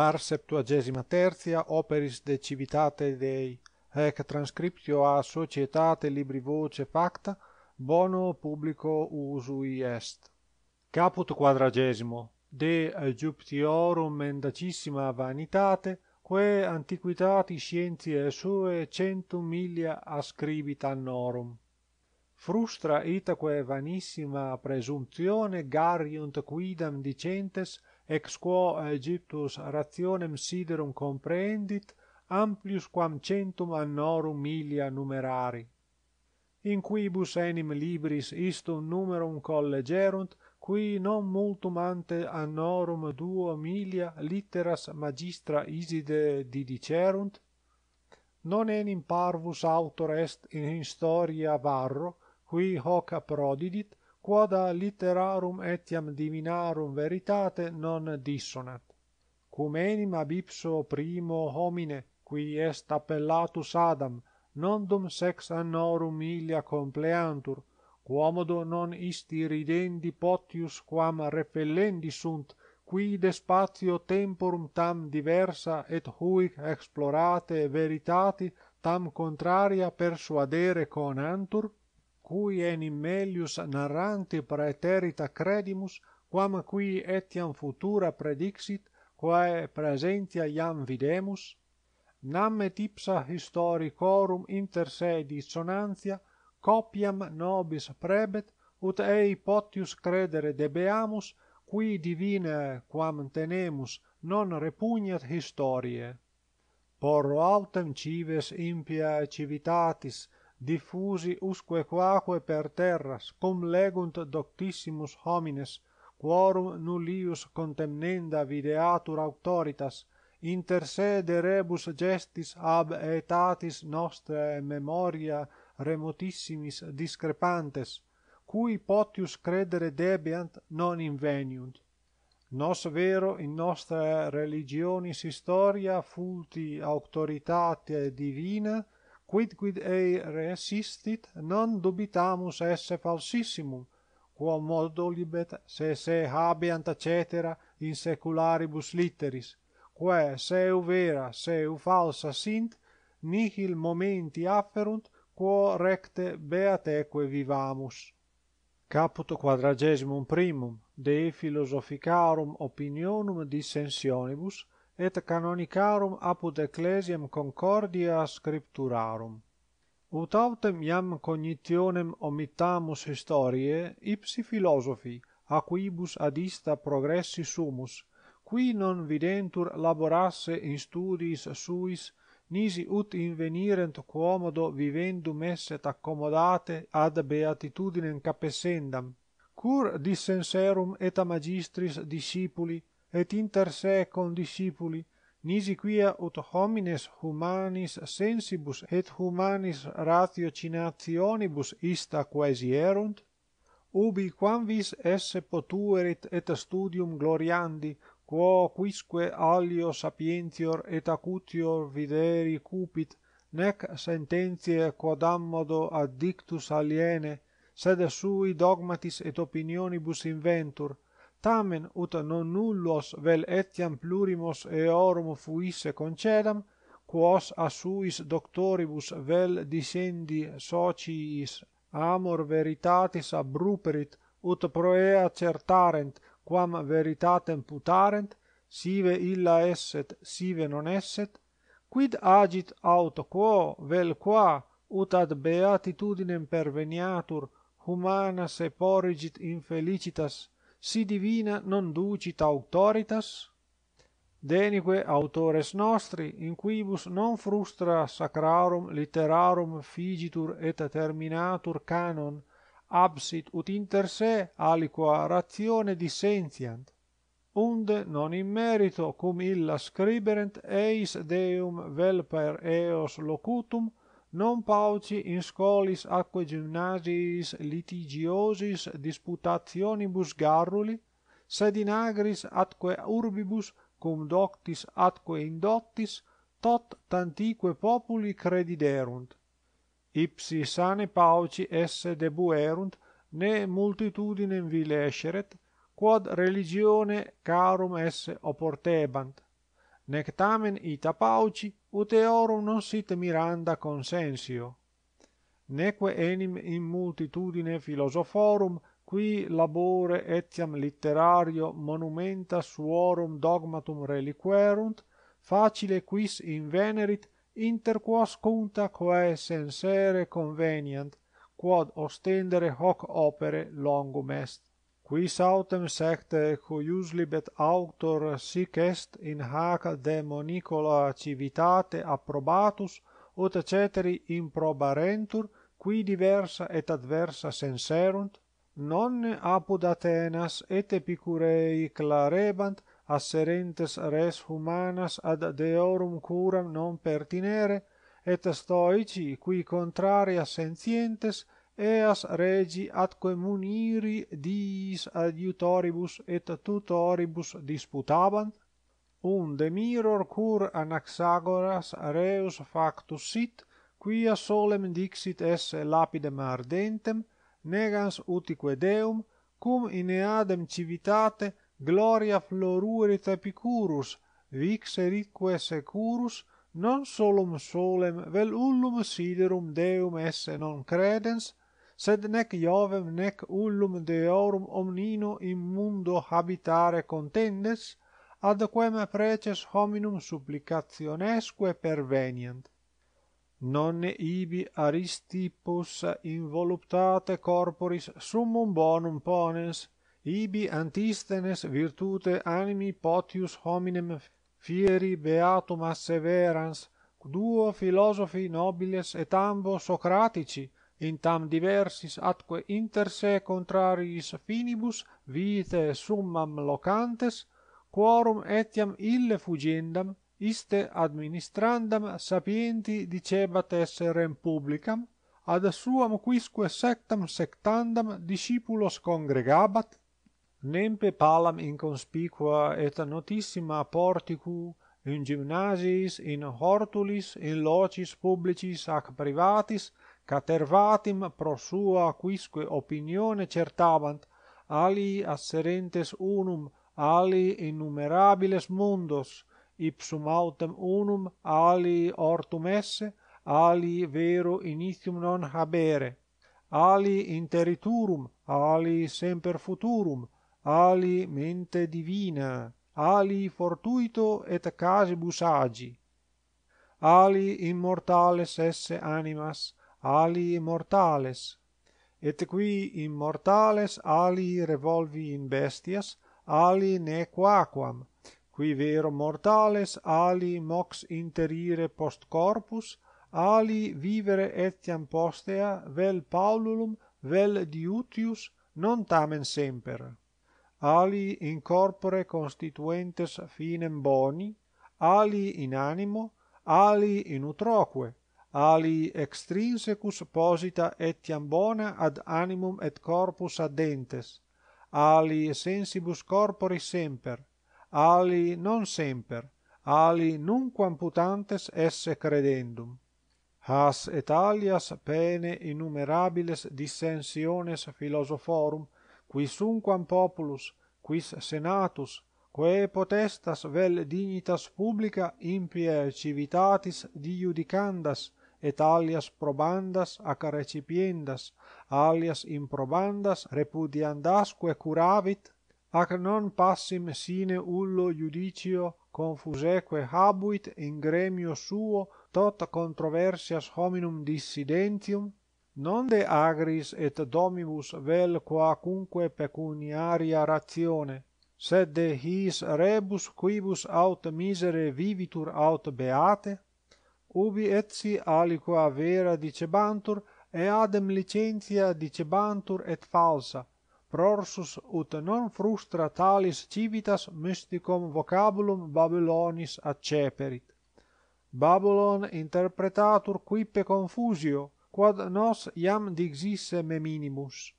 Par septuagesima tertia operis de civitate Dei, ec transcriptio a societate libri voce facta, bono publico usui est. Caput quadragesimo. De aegyptiorum mendacissima vanitate, quae antiquitati scientiae sue centum milia ascribit annorum. Frustra itaque vanissima presumptione garriunt quidam dicentes ex quo Aegyptus rationem siderum comprehendit amplius quam centum annorum milia numerari in quibus enim libris isto numerum collegerunt qui non multum ante annorum duo milia litteras magistra iside didicerunt non enim parvus autor est in historia varro qui hoc prodidit quod a literarum etiam divinarum veritate non dissonat cum enim ab ipso primo homine qui est appellatus adam non dum sex annorum ilia compleantur quomodo non isti ridendi potius quam repellendi sunt qui de spatio temporum tam diversa et huic explorate veritati tam contraria persuadere conantur cui enim melius narranti praeterita credimus, quam qui etiam futura predixit, quae presentia iam videmus? Nam et ipsa historicorum inter se dissonantia, copiam nobis prebet, ut ei potius credere debeamus, qui divina quam tenemus non repugnat historie. Porro autem cives impia civitatis, diffusi usque quaque per terras cum legunt doctissimus homines quorum nullius contemnenda videatur auctoritas inter se de rebus gestis ab aetatis nostrae memoria remotissimis discrepantes cui potius credere debiant non inveniunt nos vero in nostra religionis historia fulti auctoritate divina quid quid ei resistit non dubitamus esse falsissimum quo modo libet se se habeant et cetera in secularibus litteris quae se eu vera se eu falsa sint nihil momenti afferunt quo recte beateque vivamus caput quadragesimum primum de philosophicarum opinionum dissensionibus et canonicarum apud ecclesiam concordia scripturarum. Ut autem iam cognitionem omittamus historie, ipsi philosophi, a quibus adista progressi sumus, qui non videntur laborasse in studiis suis, nisi ut invenirent quomodo vivendum esset accomodate ad beatitudinem capessendam, cur dissenserum et magistris discipuli, et inter se condiscipuli, nisi quia ut homines humanis sensibus et humanis ratiocinationibus ista quasi erunt? Ubi quam vis esse potuerit et studium gloriandi, quo quisque alio sapientior et acutior videri cupit, nec sententiae ammodo addictus aliene, sed sui dogmatis et opinionibus inventur, tamen ut non nullos vel etiam plurimos eorum fuisse concedam, quos a suis doctoribus vel disendi sociis amor veritatis abruperit ut proea certarent quam veritatem putarent, sive illa esset, sive non esset, quid agit aut quo vel qua ut ad beatitudinem perveniatur humana se porigit infelicitas, si divina non ducit auctoritas? Denique autores nostri, in quibus non frustra sacrarum literarum figitur et terminatur canon, absit ut inter se aliqua ratione dissentiant, unde non in merito cum illa scriberent eis deum vel per eos locutum, non pauci in scolis aquae gymnasiis litigiosis disputationibus garruli, sed in agris atque urbibus cum doctis atque indottis tot tantique populi crediderunt. Ipsi sane pauci esse debuerunt, ne multitudinem vile esceret, quod religione carum esse oportebant nec tamen ita pauci ut eorum non sit miranda consensio neque enim in multitudine philosophorum qui labore etiam literario monumenta suorum dogmatum reliquerunt facile quis invenerit inter quos conta quae sensere conveniant quod ostendere hoc opere longum est quis autem secte cuius libet auctor sic est in hac demonicola civitate approbatus ut ceteri improbarentur qui diversa et adversa senserunt non apud Atenas et Epicurei clarebant asserentes res humanas ad deorum curam non pertinere, et stoici qui contraria sentientes, eas regi atque muniri diis adiutoribus et tutoribus disputabant? Unde miror cur Anaxagoras reus factus sit, quia solem dixit esse lapidem ardentem, negans utique Deum, cum in eadem civitate gloria florurit Epicurus, vixeritque securus, non solum solem vel ullum siderum Deum esse non credens, sed nec iovem nec ullum deorum omnino in mundo habitare contendes ad quem preces hominum supplicationesque pervenient non ibi aristi involuptate in voluptate corporis summum bonum ponens ibi antistenes virtute animi potius hominem fieri beatum asseverans duo philosophi nobiles et ambo socratici in tam diversis atque inter se contrariis finibus vite summam locantes quorum etiam ille fugendam iste administrandam sapienti dicebat esse rem publicam ad suam quisque sectam sectandam discipulos congregabat nempe palam in conspicua et notissima porticu in gymnasiis in hortulis in locis publicis ac privatis catervatim pro sua quisque opinione certabant ali asserentes unum ali innumerabiles mundos ipsum autem unum ali ortum esse ali vero initium non habere ali interiturum ali semper futurum ali mente divina ali fortuito et casibus agi ali immortales esse animas alii mortales, et qui immortales alii revolvi in bestias, alii nequaquam, qui vero mortales alii mox interire post corpus, alii vivere etiam postea vel paululum vel diutius non tamen semper. Alii in corpore constituentes finem boni, alii in animo, alii in utroque, ali extrinsecus posita etiam bona ad animum et corpus adentes, ali sensibus corpore semper, ali non semper, ali nunquam putantes esse credendum. Has et alias pene innumerabiles dissensiones philosophorum, qui sunquam populus, quis senatus, quae potestas vel dignitas publica impie civitatis dijudicandas, et alias probandas ac recipiendas, alias improbandas repudiandasque curavit, ac non passim sine ullo judicio confuseque habuit in gremio suo tot controversias hominum dissidentium, non de agris et domibus vel quacunque pecuniaria ratione, sed de his rebus quibus aut misere vivitur aut beate? ubi etsi aliqua vera dicebantur et adem licentia dicebantur et falsa prorsus ut non frustra talis civitas mysticum vocabulum babylonis acceperit babylon interpretatur quipe confusio quod nos iam dixisse me minimus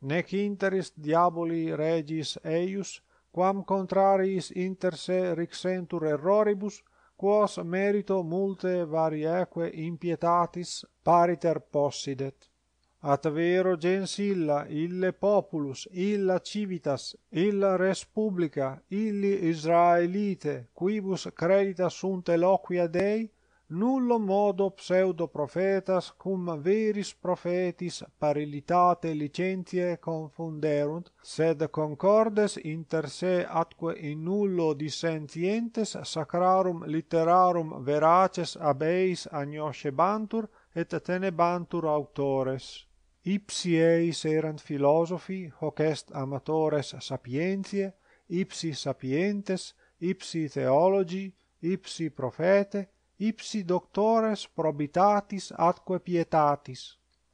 nec interis diaboli regis eius quam contrariis inter se rixentur erroribus quos merito multe varieque impietatis pariter possidet at vero gens illa ille populus illa civitas illa res publica illi israelite quibus credita sunt eloquia dei nullo modo pseudo profetas cum veris profetis parilitate licentiae confunderunt sed concordes inter se atque in nullo dissentientes sacrarum literarum veraces ab eis agnoscebantur et tenebantur autores ipsi eis erant philosophi hoc est amatores sapientiae ipsi sapientes ipsi theologi ipsi profetae ipsi doctores probitatis atque pietatis,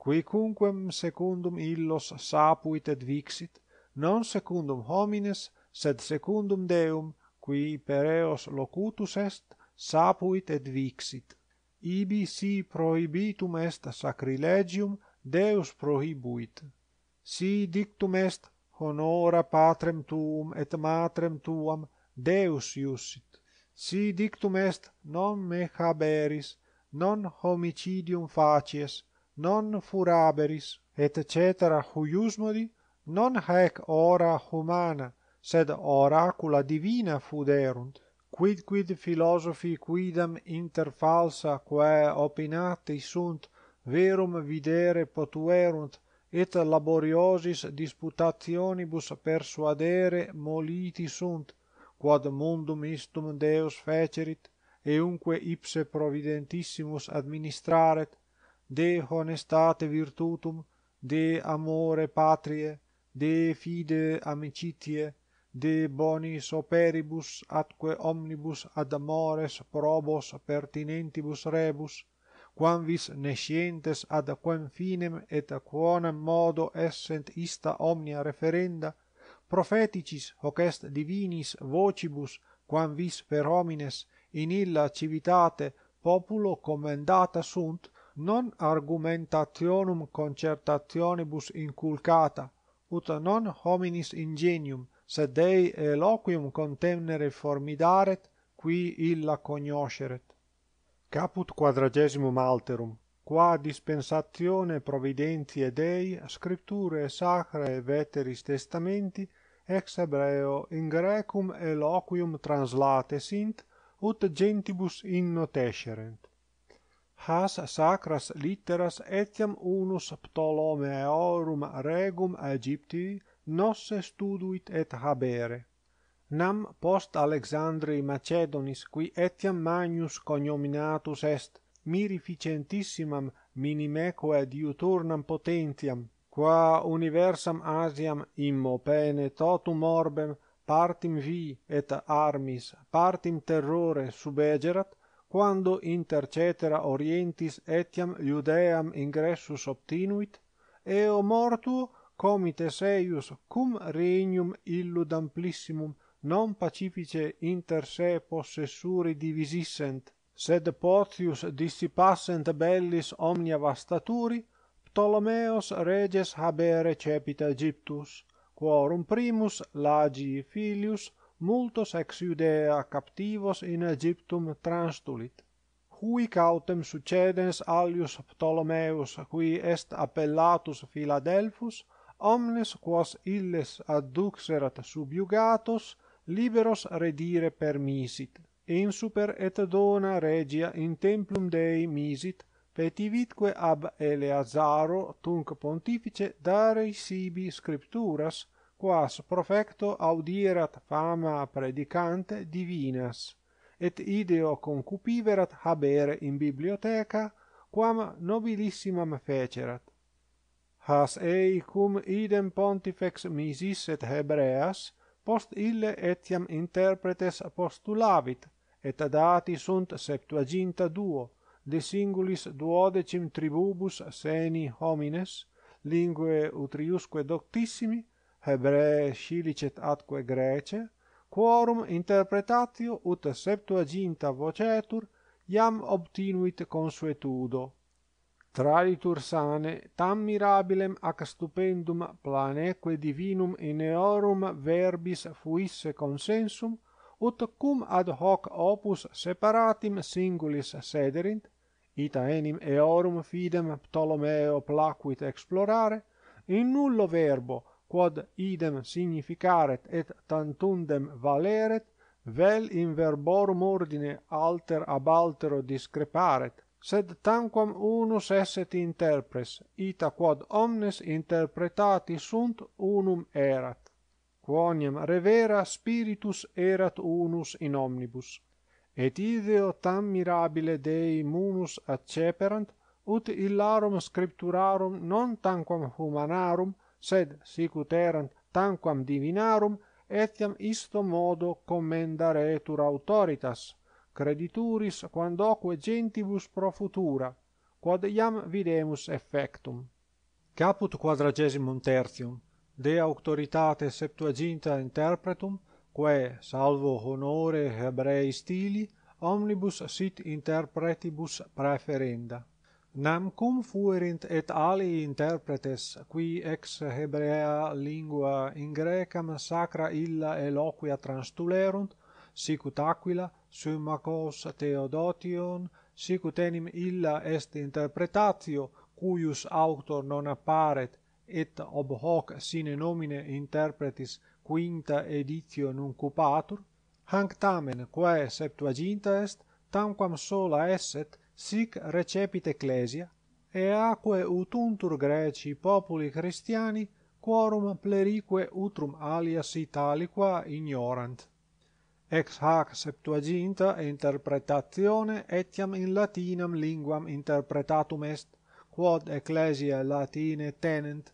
quicunquem secundum illos sapuit et vixit, non secundum homines, sed secundum Deum, qui per eos locutus est, sapuit et vixit. Ibi si prohibitum est sacrilegium, Deus prohibuit. Si dictum est, honora patrem tuum et matrem tuam, Deus iussit. Si dictum est non me haberis non homicidium facies non furaberis et cetera huiusmodi non haec ora humana sed oracula divina fuderunt quid quid philosophi quidam inter falsa quae opinati sunt verum videre potuerunt et laboriosis disputationibus persuadere moliti sunt quod mundum istum Deus fecerit, et unque ipse providentissimus administraret, de honestate virtutum, de amore patrie, de fide amicitie, de bonis operibus atque omnibus ad amores probos pertinentibus rebus, quam vis nescientes ad quem finem et quonem modo essent ista omnia referenda, profeticis hoc est divinis vocibus quam vis per homines in illa civitate populo commendata sunt non argumentationum concertationibus inculcata ut non hominis ingenium sed dei eloquium contemnere formidaret qui illa cognosceret caput quadragesimum alterum qua dispensatione providentiae dei scripturae sacrae veteris testamenti ex hebreo in grecum eloquium translate sint ut gentibus inno tescerent has sacras litteras etiam unus ptolomeorum regum aegypti nosse studuit et habere nam post alexandri macedonis qui etiam magnus cognominatus est mirificentissimam minimeque diuturnam potentiam qua universam asiam immo pene totum orbem partim vi et armis partim terrore subegerat quando inter cetera orientis etiam iudeam ingressus obtinuit eo mortu comite seius cum regnum illud amplissimum non pacifice inter se possessuri divisissent sed potius dissipassent bellis omnia vastaturi Ptolemeos reges habere cepit Egyptus, quorum primus lagi filius multos ex Judea captivos in Egyptum transtulit. Hui cautem succedens alius Ptolemeus, qui est appellatus Philadelphus, omnes quos illes adduxerat subiugatos, liberos redire permisit. Insuper et dona regia in templum Dei misit petivitque ab Eleazaro tunc pontifice dare sibi scripturas quas profecto audierat fama predicante divinas et ideo concupiverat habere in bibliotheca quam nobilissima fecerat has ei cum idem pontifex misis et hebreas post ille etiam interpretes apostulavit et dati sunt septuaginta duo de singulis duodecim tribubus seni homines, lingue utriusque doctissimi, hebree scilicet atque grece, quorum interpretatio ut septuaginta vocetur, iam obtinuit consuetudo. Traditur sane, tam mirabilem ac stupendum planeque divinum in eorum verbis fuisse consensum, ut cum ad hoc opus separatim singulis sederint, ita enim eorum fidem Ptolomeo placuit explorare in nullo verbo quod idem significaret et tantundem valeret vel in verborum ordine alter ab altero discreparet sed tamquam unus esset interpres ita quod omnes interpretati sunt unum erat quoniam revera spiritus erat unus in omnibus et ideo tam mirabile Dei munus acceperant, ut illarum scripturarum non tanquam humanarum, sed sicut erant tanquam divinarum, etiam isto modo commendaretur autoritas, credituris quandoque gentibus pro futura, quod iam videmus effectum. Caput quadragesimum tertium, de auctoritate septuaginta interpretum, quae salvo honore hebrei stili omnibus sit interpretibus preferenda nam cum fuerint et ali interpretes qui ex hebrea lingua in grecam sacra illa eloquia transtulerunt sic ut aquila summa theodotion sic ut enim illa est interpretatio cuius autor non apparet et ob hoc sine nomine interpretis quinta editio non cupatur hanc tamen quae septuaginta est tamquam sola esset sic recepit ecclesia et aquae utuntur greci populi christiani quorum plerique utrum alia italica ignorant ex hac septuaginta interpretatione etiam in latinam linguam interpretatum est quod ecclesia latine tenent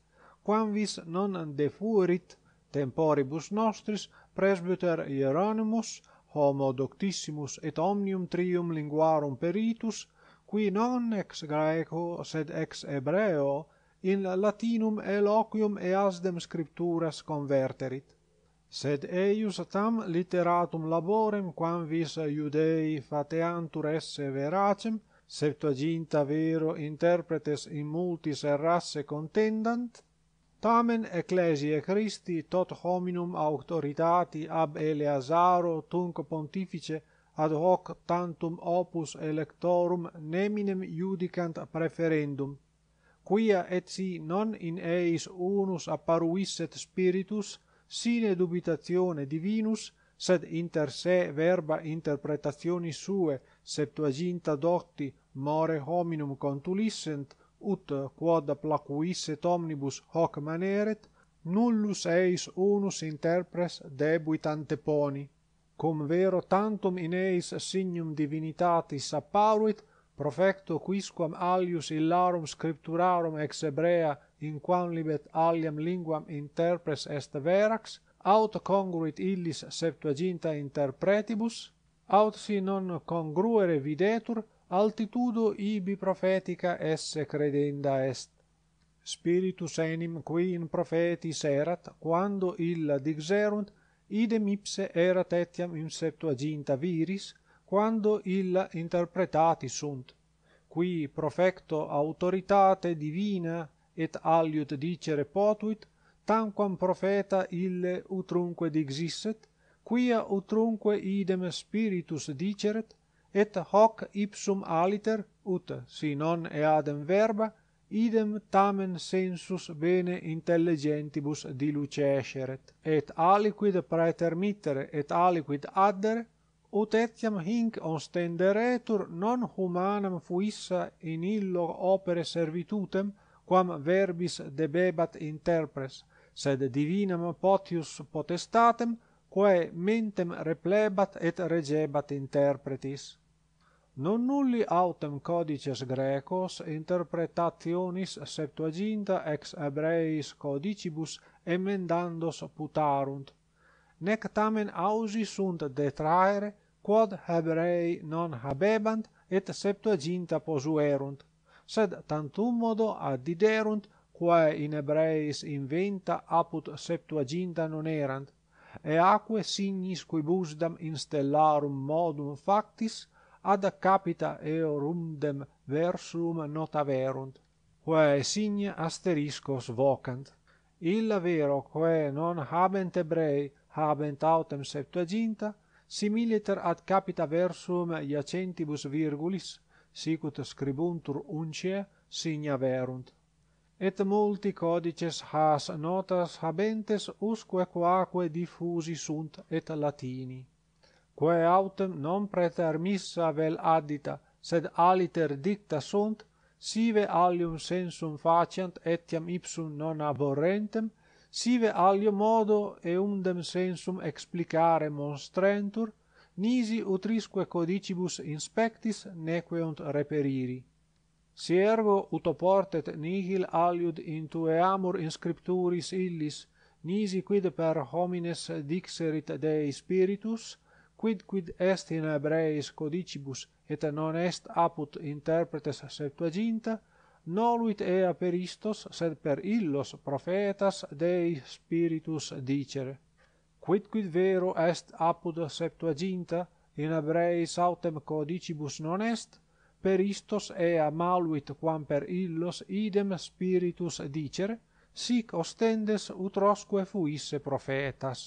quamvis non defuerit temporibus nostris presbyter Hieronymus, homo doctissimus et omnium trium linguarum peritus, qui non ex Graeco sed ex Hebreo in Latinum eloquium easdem scripturas converterit. Sed eius tam literatum laborem quam vis Iudei fateantur esse veracem, septuaginta vero interpretes in multis errasse contendant, Tamen ecclesiae Christi tot hominum auctoritati ab Eleazaro tunc pontifice ad hoc tantum opus electorum neminem judicant a preferendum quia et si non in eis unus apparuisset spiritus sine dubitatione divinus sed inter se verba interpretationi sue septuaginta docti more hominum contulissent ut quod placuisset omnibus hoc maneret, nullus eis unus interpres debuit anteponi. Cum vero tantum in eis signum divinitatis apparuit, profecto quisquam alius illarum scripturarum ex Hebrea in quam libet aliam linguam interpres est verax, aut congruit illis septuaginta interpretibus, aut si non congruere videtur, altitudo ibi profetica esse credenda est. Spiritus enim qui in profeti erat, quando illa digserunt, idem ipse erat etiam in septuaginta viris, quando illa interpretati sunt, qui profecto autoritate divina et aliut dicere potuit, tamquam profeta ille utrunque digsisset, quia utrunque idem spiritus diceret, et hoc ipsum aliter ut si non eadem verba idem tamen sensus bene intelligentibus diluceseret et aliquid praetermittere et aliquid adder ut etiam hinc ostenderetur non humanam fuissa in illo opere servitutem quam verbis debebat interpres sed divinam potius potestatem quae mentem replebat et regebat interpretis Non nulli autem codices grecos interpretationis septuaginta ex hebreis codicibus emendandos putarunt, nec tamen ausi sunt detraere quod hebrei non habebant et septuaginta posuerunt, sed tantum modo adiderunt quae in hebreis inventa aput septuaginta non erant, et aquae signis quibusdam instellarum modum factis, ad capita eorum dem versum nota verunt, quae sign asteriscos vocant. Illa vero, quae non habent ebrei, habent autem septuaginta, similiter ad capita versum iacentibus virgulis, sicut scribuntur uncie, signa verunt. Et multi codices has notas habentes usque quaque diffusi sunt et latini quae autem non praeter missa vel addita, sed aliter dicta sunt, sive alium sensum faciant etiam ipsum non aborrentem, sive alio modo et undem sensum explicare monstrentur, nisi utrisque codicibus inspectis nequeunt reperiri. Siervo utoportet nihil aliud in tue in scripturis illis, nisi quid per homines dixerit de Spiritus, quid quid est in hebraeis codicibus et non est apud interpretes septuaginta noluit ea per istos sed per illos prophetas dei spiritus dicere quid quid vero est apud septuaginta in hebraeis autem codicibus non est per istos ea maluit quam per illos idem spiritus dicere sic ostendes utrosque fuisse prophetas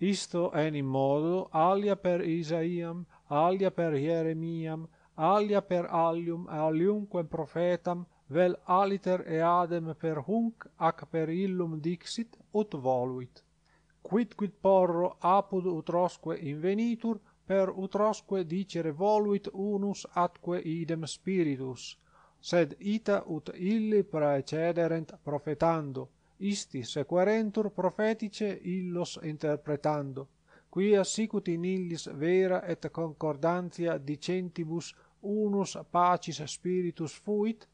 isto enim modo alia per Isaiam, alia per Jeremiam, alia per Allium, aliumque prophetam, vel aliter eadem per hunc ac per illum dixit, ut voluit. Quid quid porro apud utrosque invenitur, per utrosque dicere voluit unus atque idem spiritus, sed ita ut illi praecederent profetando isti sequarentur profetice illos interpretando qui sicut in illis vera et concordantia dicentibus unus pacis spiritus fuit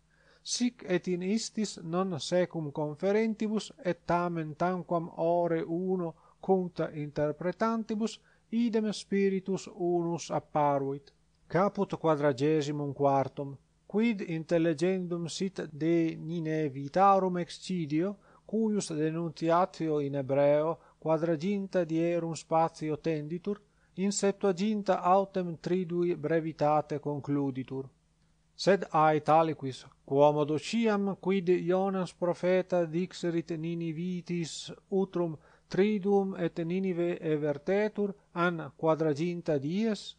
sic et in istis non secum conferentibus et tamen tamquam ore uno conta interpretantibus idem spiritus unus apparuit caput quadragesimum quartum quid intelligendum sit de Ninevitarum excidio cuius denuntiatio in ebreo quadraginta dierum spatio tenditur, in septuaginta autem tridui brevitate concluditur. Sed ae taliquis, quomodo ciam quid Ionas profeta dixerit nini vitis utrum triduum et ninive evertetur an quadraginta dies?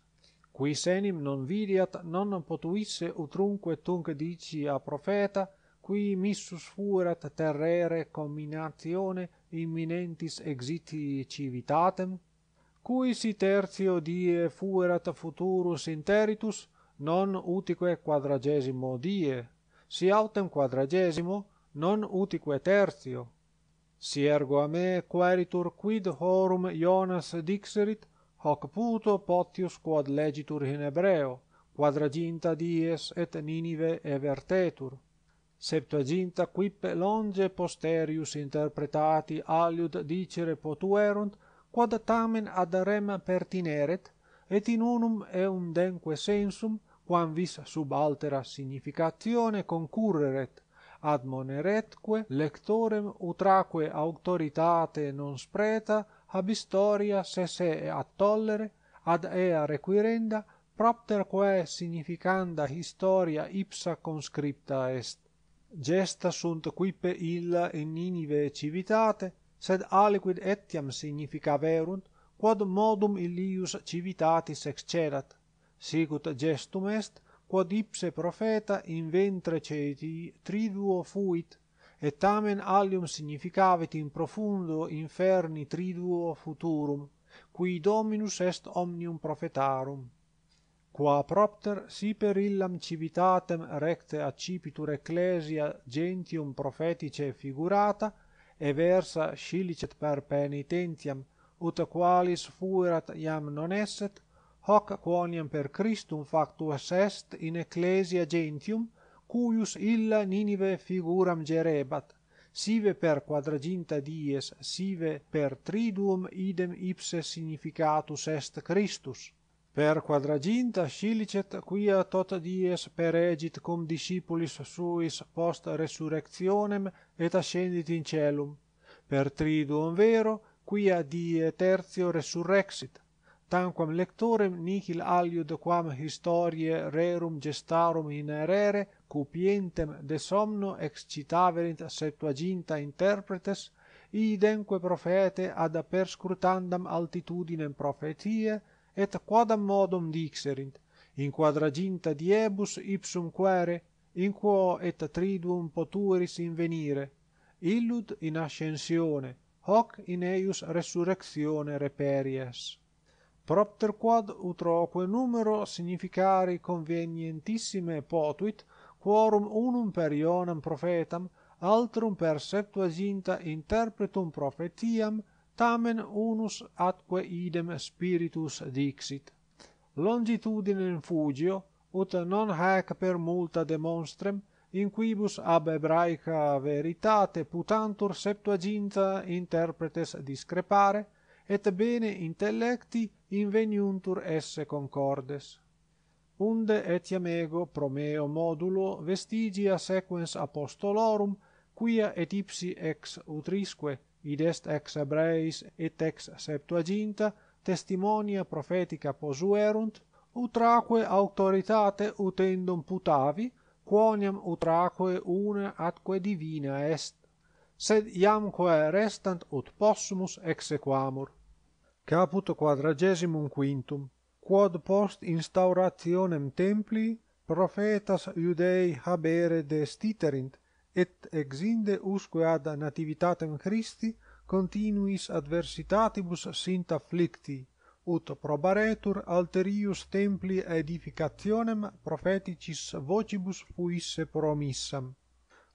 Qui senim non vidiat, non potuisse utrunque tunc dici a profeta, qui missus fuerat terrere comminatione imminentis exiti civitatem cui si tertio die fuerat futurus interitus non utique quadragesimo die si autem quadragesimo non utique tertio si ergo a me queritur quid horum Jonas dixerit hoc puto potius quod legitur in ebreo, quadraginta dies et ninive evertetur Septuaginta quip longe posterius interpretati aliud dicere potuerunt, quod tamen ad rem pertineret, et in unum eum denque sensum, quam vis sub altera significatione concurreret, admoneretque lectorem utraque auctoritate non spreta ab historia se se attollere ad ea requirenda propter quae significanda historia ipsa conscripta est gesta sunt quippe illa in Ninive civitate, sed aliquid etiam significaverunt, quod modum illius civitatis excerat. Sicut gestum est, quod ipse profeta in ventre ceti triduo fuit, et tamen alium significavit in profundo inferni triduo futurum, qui dominus est omnium profetarum qua propter si per illam civitatem recte accipitur ecclesia gentium profetice figurata e versa scilicet per penitentiam ut qualis fuerat iam non esset hoc quoniam per Christum factus est in ecclesia gentium cuius illa Ninive figuram gerebat sive per quadraginta dies sive per triduum idem ipse significatus est Christus Per quadraginta scilicet quia tot dies peregit cum discipulis suis post resurrectionem et ascendit in celum. Per triduum vero quia die tertio resurrexit. Tanquam lectorem nihil aliud quam historie rerum gestarum in erere cupientem de somno excitaverint septuaginta interpretes, idemque profete ad perscrutandam altitudinem profetie, et quadam modum dixerint in quadraginta diebus ipsum quere, in quo et triduum potueris invenire illud in ascensione hoc in eius resurrectione reperies propter quod utroque numero significari convenientissime potuit quorum unum per ionam profetam altrum per septuaginta interpretum profetiam tamen unus atque idem spiritus dixit. Longitudine fugio, ut non haec per multa demonstrem, in quibus ab hebraica veritate putantur septuaginta interpretes discrepare, et bene intellecti inveniuntur esse concordes. Unde etiam ego, pro meo modulo, vestigia sequens apostolorum, quia et ipsi ex utrisque, id est ex hebraeis et ex septuaginta testimonia prophetica posuerunt utraque auctoritate utendum putavi quoniam utraque una atque divina est sed iamque restant ut possumus exequamur caput quadragesimum quintum quod post instaurationem templi prophetas iudei habere destiterint et exinde usque ad nativitatem Christi continuis adversitatibus sint afflicti, ut probaretur alterius templi edificationem propheticis vocibus fuisse promissam.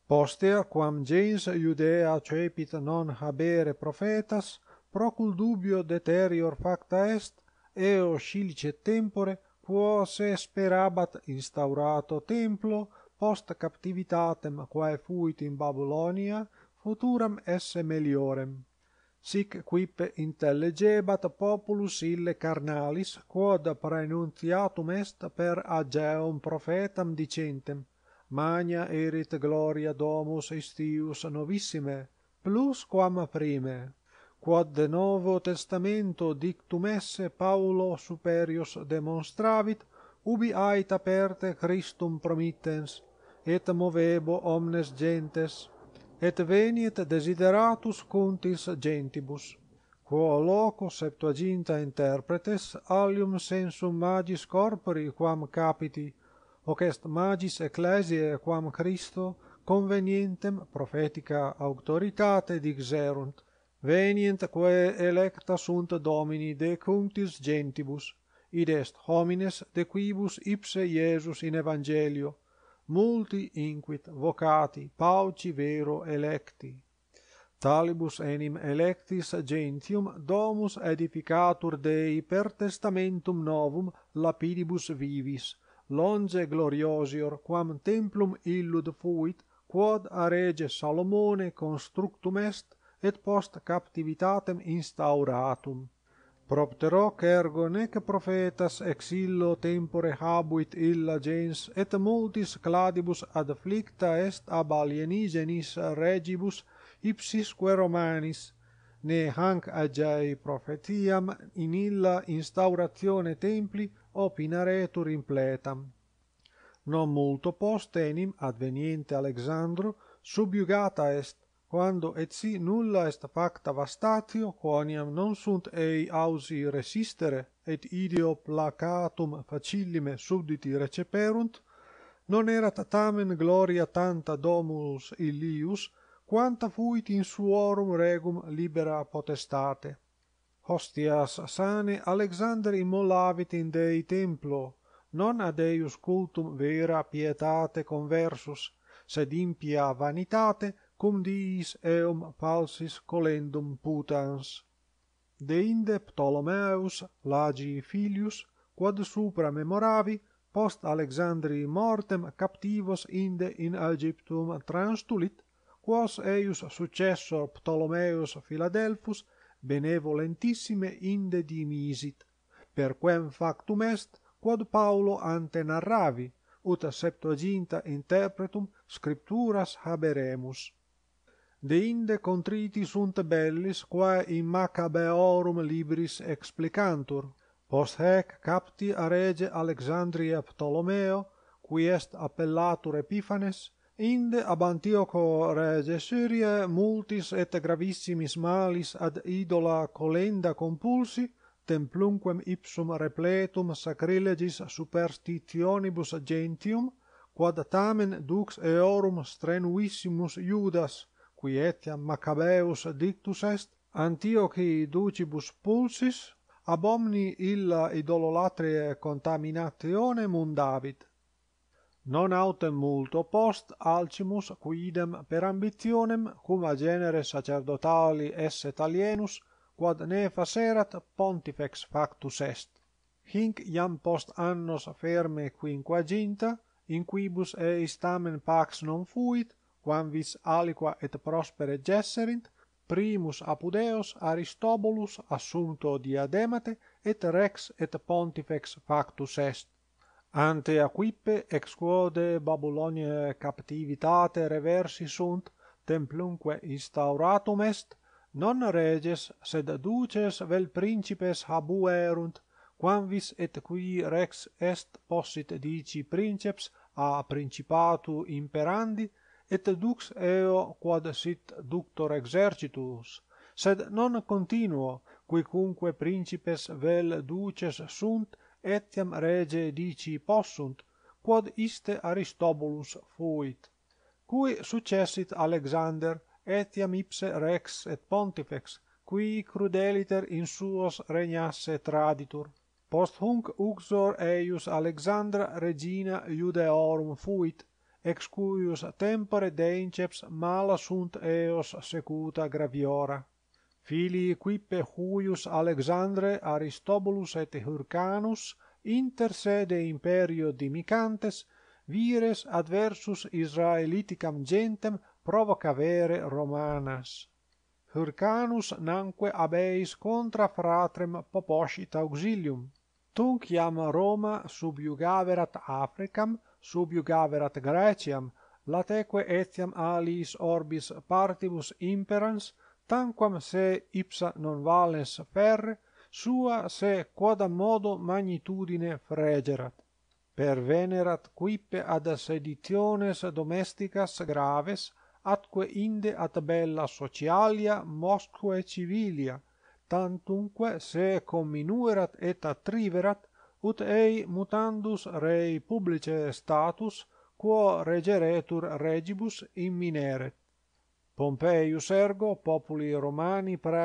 Postea quam gens Judea cepit non habere prophetas, procul dubio deterior facta est, eo scilice tempore, quo se sperabat instaurato templo, post captivitatem quae fuit in Babylonia futuram esse meliorem sic quip intellegebat populus ille carnalis quod praenuntiatum est per ageum prophetam dicentem magna erit gloria domus istius novissime plus quam prime quod de novo testamento dictum esse paulo superius demonstravit ubi ait aperte christum promittens et movebo omnes gentes et veniet desideratus contis gentibus quo loco septuaginta interpretes alium sensu magis corpore quam capiti hoc est magis ecclesiae quam Christo convenientem profetica auctoritate dixerunt venient quae electa sunt domini de contis gentibus id est homines de quibus ipse Iesus in evangelio multi inquit vocati pauci vero electi talibus enim electis gentium domus edificatur dei per testamentum novum lapidibus vivis longe gloriosior quam templum illud fuit quod a rege salomone constructum est et post captivitatem instauratum Propteroc ergo nec profetas exillo tempore habuit illa gens, et multis cladibus adflicta est ab alienigenis regibus ipsisque romanis, ne hanc agiae profetiam in illa instaurazione templi opinaretur impletam Non multo post enim, adveniente Alexandru, subiugata est, quando et si nulla est pacta vastatio quoniam non sunt ei ausi resistere et idio placatum facillime sudditi receperunt non erat tamen gloria tanta domus illius quanta fuit in suorum regum libera potestate Hostias sane Alexander immolavit in Dei templo non ad eius cultum vera pietate conversus sed impia vanitate cum diis eum falsis colendum putans. De inde Ptolomeus, lagi filius, quod supra memoravi, post Alexandri mortem captivos inde in Egyptum transtulit, quos eius successor Ptolomeus Philadelphus benevolentissime inde dimisit, per quem factum est quod Paulo ante narravi, ut septuaginta interpretum scripturas haberemus deinde contriti sunt bellis quae in Maccabeorum libris explicantur, post hec capti a rege Alexandria Ptolomeo, qui est appellatur Epiphanes, inde ab Antioco rege Syrie multis et gravissimis malis ad idola colenda compulsi, templumquem ipsum repletum sacrilegis superstitionibus gentium, quad tamen dux eorum strenuissimus Judas, qui etiam Maccabeus dictus est, Antiochi ducibus pulsis, ab omni illa idololatrie contaminatione mundavit. Non autem multo post alcimus quidem per ambitionem cum a genere sacerdotali esse talienus, quod ne facerat pontifex factus est. Hinc iam post annos ferme quinquaginta, in quibus eis tamen pax non fuit, quam vis aliqua et prospere gesserint, primus apudeos Aristobulus assunto diademate et rex et pontifex factus est. Ante aquippe ex quode Babylonia captivitate reversi sunt, templumque instauratum est, non reges, sed duces vel principes habuerunt, quam vis et qui rex est possit dici princeps a principatu imperandi, et dux eo quod sit ductor exercitus sed non continuo quicunque principes vel duces sunt etiam rege dici possunt quod iste aristobulus fuit cui successit alexander etiam ipse rex et pontifex qui crudeliter in suos regnasse traditur post hunc uxor eius alexandra regina iudeorum fuit ex cuius tempore deinceps mala sunt eos secuta graviora. Filii quippe huius Alexandre, Aristobulus et Hurcanus, inter se de imperio dimicantes, vires adversus Israeliticam gentem provocavere Romanas. Hurcanus nanque ab eis contra fratrem poposit auxilium. Tunc iam Roma subiugaverat Africam, subjugaverat Graeciam, lateque etiam alis orbis partibus imperans, tanquam se ipsa non valens ferre, sua se quodam modo magnitudine fregerat. Per venerat quippe ad seditiones domesticas graves, atque inde at bella socialia mosque civilia, tantunque se comminuerat et attriverat, ut ei mutandus rei publice status quo regeretur regibus in minere. Pompeius ergo populi romani pra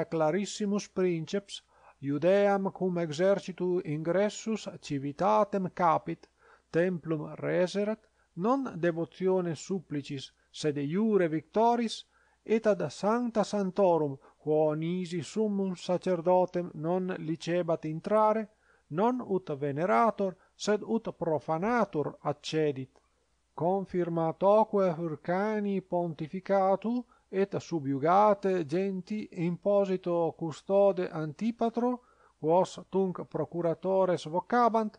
princeps, iudeam cum exercitu ingressus civitatem capit, templum reserat, non devotione supplicis, sed iure victoris, et ad sancta santorum, quo nisi summum sacerdotem non licebat intrare, non ut venerator, sed ut profanator accedit, confirmatoque hurcani pontificatu et subiugate genti imposito custode antipatro, quos tunc procuratores vocabant,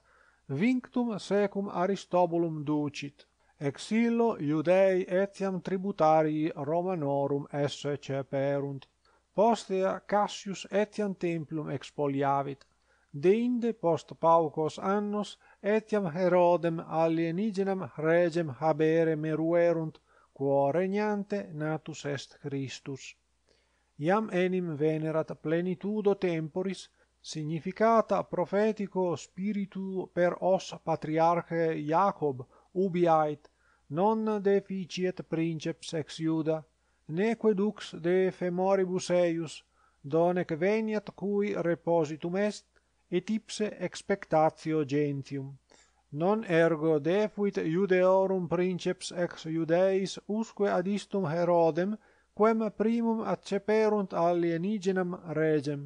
vinctum secum aristobulum ducit. Ex illo iudei etiam tributarii romanorum esse ceperunt. Postea Cassius etiam templum expoliavit deinde post paucos annos etiam Herodem alienigenam regem habere meruerunt quo regnante natus est Christus iam enim venerat plenitudo temporis significata profetico spiritu per os patriarche Jacob ubi ait non deficiet princeps ex Iuda neque dux de femoribus eius donec veniat cui repositum est et ipse expectatio gentium non ergo defuit iudeorum princeps ex iudeis usque ad istum herodem quem primum acceperunt alienigenam regem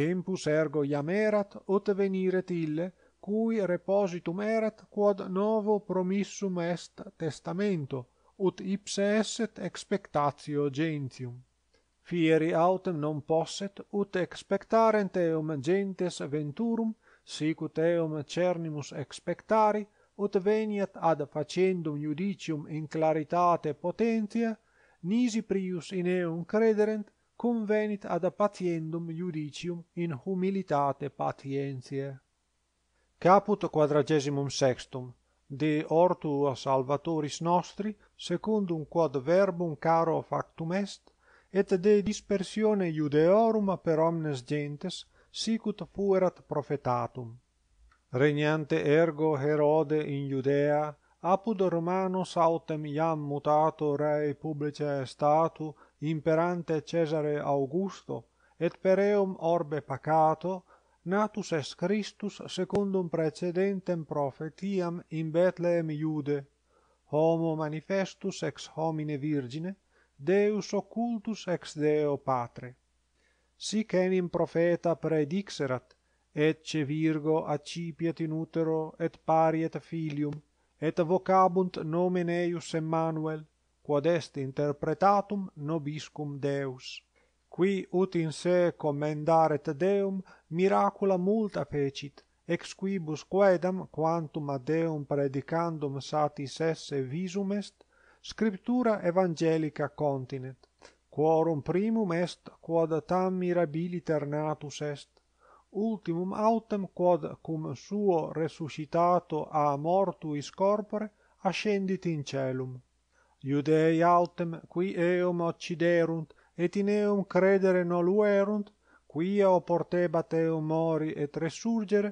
tempus ergo iam erat ut veniret ille cui repositum erat quod novo promissum est testamento ut ipse esset expectatio gentium fieri autem non posset, ut expectarent eum gentes venturum, sicut eum cernimus expectari, ut veniat ad facendum judicium in claritate potentia, nisi prius in eum crederent, cum venit ad patiendum judicium in humilitate patientiae. Caput quadragesimum sextum, de ortu a salvatoris nostri, secundum quod verbum caro factum est, et de dispersione iudeorum per omnes gentes sic ut puerat profetatum regnante ergo Herode in Judea apud Romanos autem iam mutato rei publicae statu imperante Caesare Augusto et per eum orbe pacato natus est Christus secundum precedentem profetiam in Bethlehem Iude homo manifestus ex homine virgine Deus occultus ex Deo Patre. Sic enim profeta predixerat, ecce Virgo accipiet in utero et pariet filium, et vocabunt nomen eius Emmanuel, quod est interpretatum nobiscum Deus. Qui ut in se commendaret Deum, miracula multa fecit, ex quibus quaedam quantum ad Deum predicandum satis esse visum est, scriptura evangelica continet quorum primum est quod tam mirabiliter natus est ultimum autem quod cum suo resuscitato a mortuis corpore ascendit in celum iudei autem qui eum occiderunt et in eum credere noluerunt quia oportebat eum mori et resurgere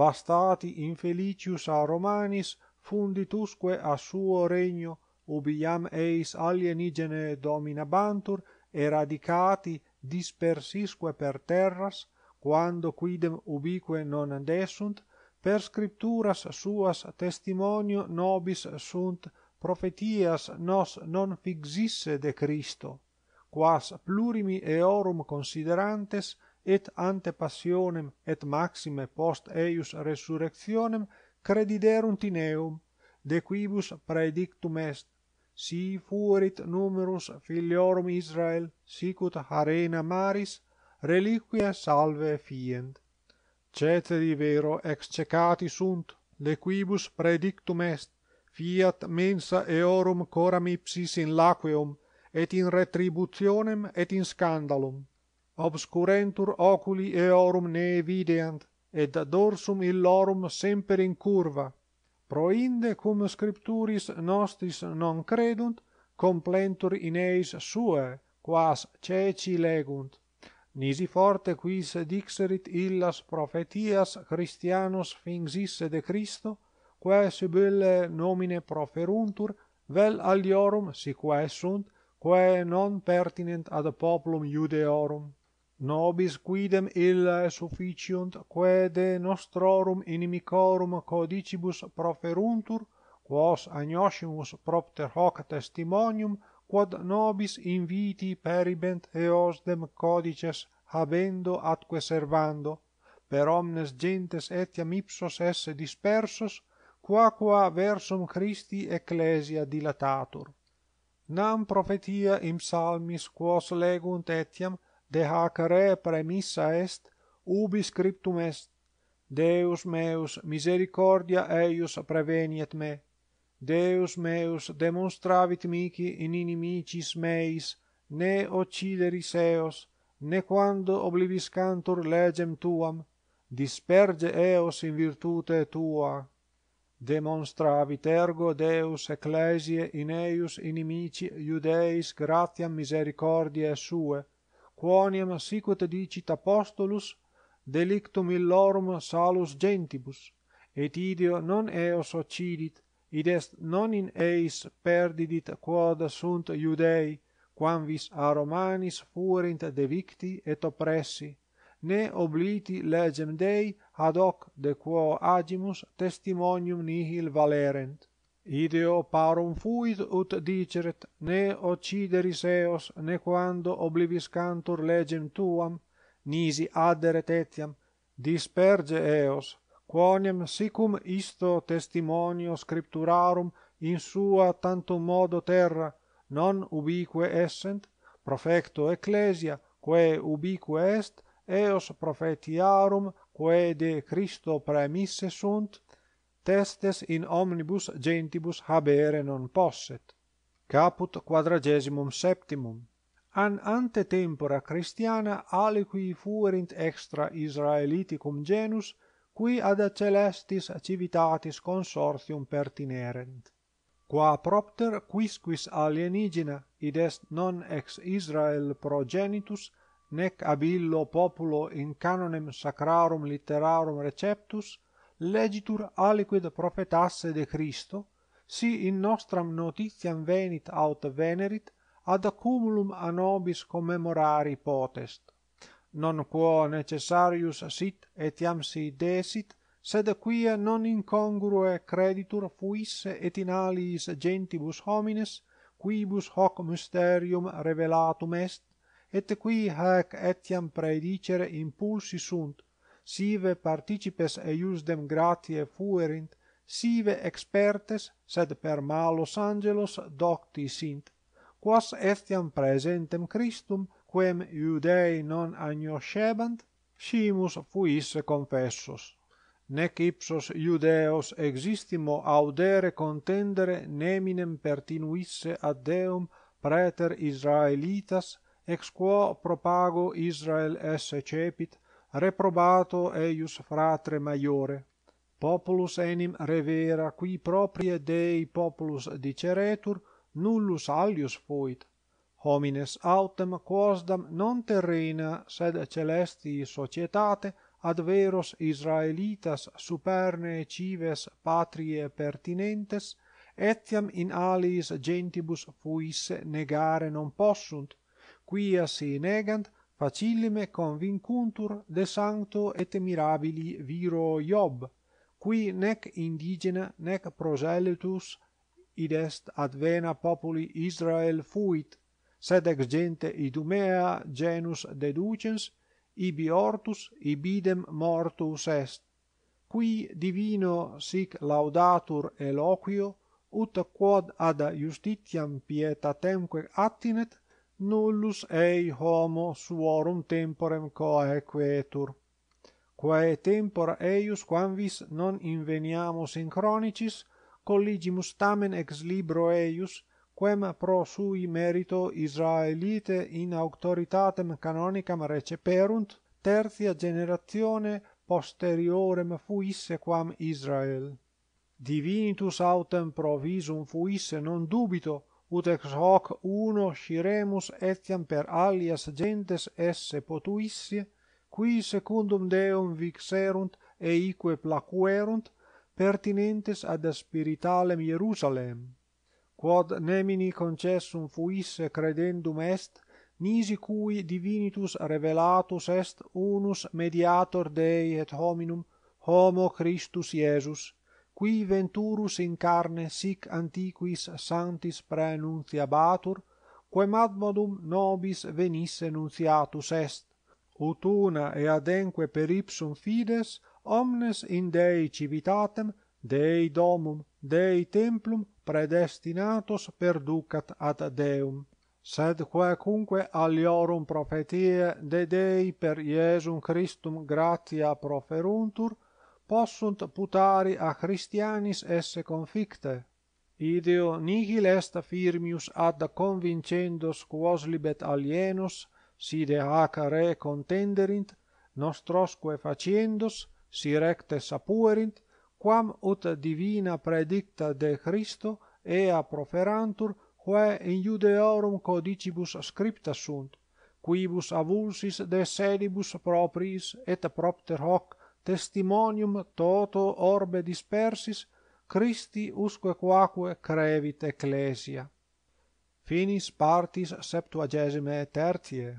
vastati infelicius a romanis funditusque a suo regno ubi iam eis alienigene dominabantur eradicati dispersisque per terras, quando quidem ubique non adesunt, per scripturas suas testimonio nobis sunt profetias nos non fixisse de Cristo, quas plurimi eorum considerantes et ante passionem et maxime post eius resurrectionem crediderunt in eum, de quibus predictum est, si fuerit numerus filiorum Israel, sicut arena maris, reliquia salve fiend. Ceteri vero excecati sunt, lequibus predictum est, fiat mensa eorum coram ipsis in laqueum, et in retributionem et in scandalum. Obscurentur oculi eorum ne videant, et dorsum illorum semper in curva proinde cum scripturis nostris non credunt, complentur in eis sue, quas ceci legunt. Nisi forte quis dixerit illas profetias Christianos fingsisse de Christo, quae sibylle nomine proferuntur, vel aliorum si quae sunt, quae non pertinent ad populum iudeorum nobis quidem illa es officiunt quae de nostrorum inimicorum codicibus proferuntur, quos agnosimus propter hoc testimonium, quod nobis inviti peribent eosdem codices habendo atque servando, per omnes gentes etiam ipsos esse dispersos, quaqua versum Christi ecclesia dilatatur. Nam profetia in psalmis quos legunt etiam, de hac re premissa est, ubi scriptum est, Deus meus, misericordia eius preveniet me. Deus meus, demonstravit mici in inimicis meis, ne occideris eos, ne quando obliviscantur legem tuam, disperge eos in virtute tua. Demonstravit ergo Deus ecclesiae in eius inimici iudeis gratiam misericordiae sue quoniam sicut dicit apostolus delictum illorum salus gentibus et idio non eo socidit id est non in eis perdidit quod sunt iudei quamvis a romanis fuerint de victi et oppressi ne obliti legem dei ad hoc de quo agimus testimonium nihil valerent Ideo parum fuit ut diceret, ne occideris eos, ne quando obliviscantur legem tuam, nisi aderet etiam, disperge eos, quoniam sicum isto testimonio scripturarum in sua tantum modo terra, non ubique essent, profecto ecclesia, quae ubique est, eos profetiarum, quae de Christo premisse sunt, testes in omnibus gentibus habere non posset caput quadragesimum septimum an ante tempora christiana aliqui fuerint extra israeliticum genus qui ad caelestis civitatis consortium pertinerent qua propter quisquis alienigena id est non ex israel progenitus nec ab illo populo in canonem sacrarum litterarum receptus legitur aliquid profetasse de Christo, si in nostram notitiam venit aut venerit, ad accumulum anobis commemorari potest. Non quo necessarius sit etiam si desit, sed quia non incongrue creditur fuisse et in alis gentibus homines, quibus hoc mysterium revelatum est, et qui hac etiam predicere impulsi sunt, sive participes eiusdem gratiae fuerint, sive expertes, sed per malos angelos docti sint, quas etiam presentem Christum, quem iudei non agnoscebant, scimus fuisse confessos. Nec ipsos iudeos existimo audere contendere neminem pertinuisse ad Deum praeter Israelitas, ex quo propago Israel esse cepit, reprobato eius fratre maiore populus enim revera qui proprie dei populus diceretur nullus alius fuit homines autem quosdam non terrena sed caelesti societate ad veros israelitas superne cives patriae pertinentes etiam in alis gentibus fuisse negare non possunt quia si negant facillime convincuntur de sancto et mirabili viro Job, qui nec indigena, nec proselitus, id est ad vena populi Israel fuit, sed ex gente idumea genus deducens, ibi ortus, ibidem mortus est, qui divino sic laudatur eloquio, ut quod ad justitiam pietatemque attinet, nullus ei homo suorum temporem coequetur. Quae tempora eius quamvis non inveniamus in chronicis, colligimus tamen ex libro eius, quem pro sui merito Israelite in auctoritatem canonicam receperunt, tertia generazione posteriorem fuisse quam Israel. Divinitus autem provisum fuisse non dubito, ut ex hoc uno sciremus etiam per alias gentes esse potuissi, qui secundum Deum vixerunt e ique placuerunt, pertinentes ad spiritalem Jerusalem. Quod nemini concessum fuisse credendum est, nisi cui divinitus revelatus est unus mediator Dei et hominum, homo Christus Iesus, qui venturus in carne sic antiquis santis praenunciabatur, quem ad modum nobis venisse nuntiatus est, ut una e adenque per ipsum fides omnes in Dei civitatem, Dei domum, Dei templum predestinatos perducat ad Deum. Sed quacunque aliorum profetie de Dei per Iesum Christum gratia proferuntur, possunt putari a Christianis esse conficte. Ideo nihil est firmius ad convincendos quos libet alienos, si de haca re contenderint, nostrosque faciendos, si recte sapuerint, quam ut divina predicta de Christo ea proferantur, quae in Judeorum codicibus scripta sunt, quibus avulsis de sedibus propriis et propter hoc testimonium toto orbe dispersis Christi usque quaque crevit ecclesia finis partis septuagesime tertiae